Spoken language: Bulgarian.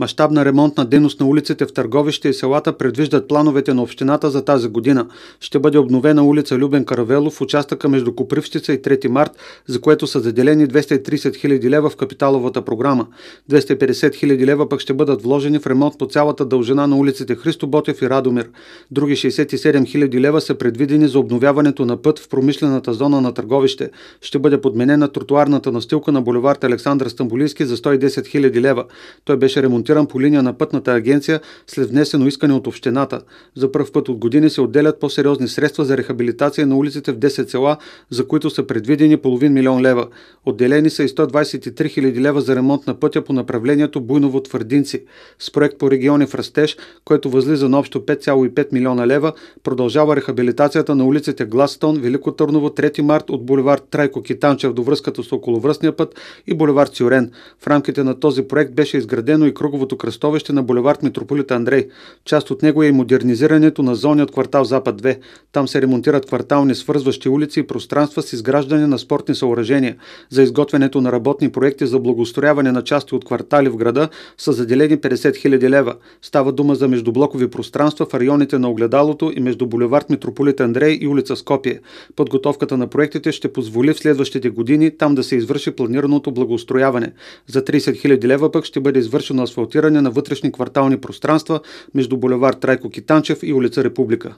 Мащабна ремонтна дейност на улиците в търговище и селата предвиждат плановете на общината за тази година. Ще бъде обновена улица Любен Каравелов в участъка между Копривщица и 3 март, за което са заделени 230 000 лева в капиталовата програма. 250 000 лева пък ще бъдат вложени в ремонт по цялата дължина на улиците Христо Ботев и Радомир. Други 67 000 лева са предвидени за обновяването на път в промишлената зона на търговище. Ще бъде подменена тротуарната настилка на булевард Александър Стамбулийски за 110 000 лева. Той беше ремонтиран ремонтиран по линия на пътната агенция след внесено искане от общината. За първ път от години се отделят по-сериозни средства за рехабилитация на улиците в 10 села, за които са предвидени половин милион лева. Отделени са и 123 хиляди лева за ремонт на пътя по направлението Буйново-Твърдинци. С проект по региони в растеж, който възлиза на общо 5,5 милиона лева, продължава рехабилитацията на улиците Гластон, Велико Търново, 3 март от булевард Трайко Китанчев до връзката с околовръстния път и булевард Цюрен. В рамките на този проект беше изградено и кругово кръговото кръстовище на булевард Митрополит Андрей. Част от него е и модернизирането на от квартал Запад 2. Там се ремонтират квартални свързващи улици и пространства с изграждане на спортни съоръжения. За изготвянето на работни проекти за благостояване на части от квартали в града са заделени 50 000 лева. Става дума за междублокови пространства в районите на Огледалото и между булевард Митрополит Андрей и улица Скопие. Подготовката на проектите ще позволи в следващите години там да се извърши планираното благоустрояване. За 30 000 лева пък ще бъде извършено асфалтиране асфалтиране на вътрешни квартални пространства между булевар Трайко Китанчев и улица Република.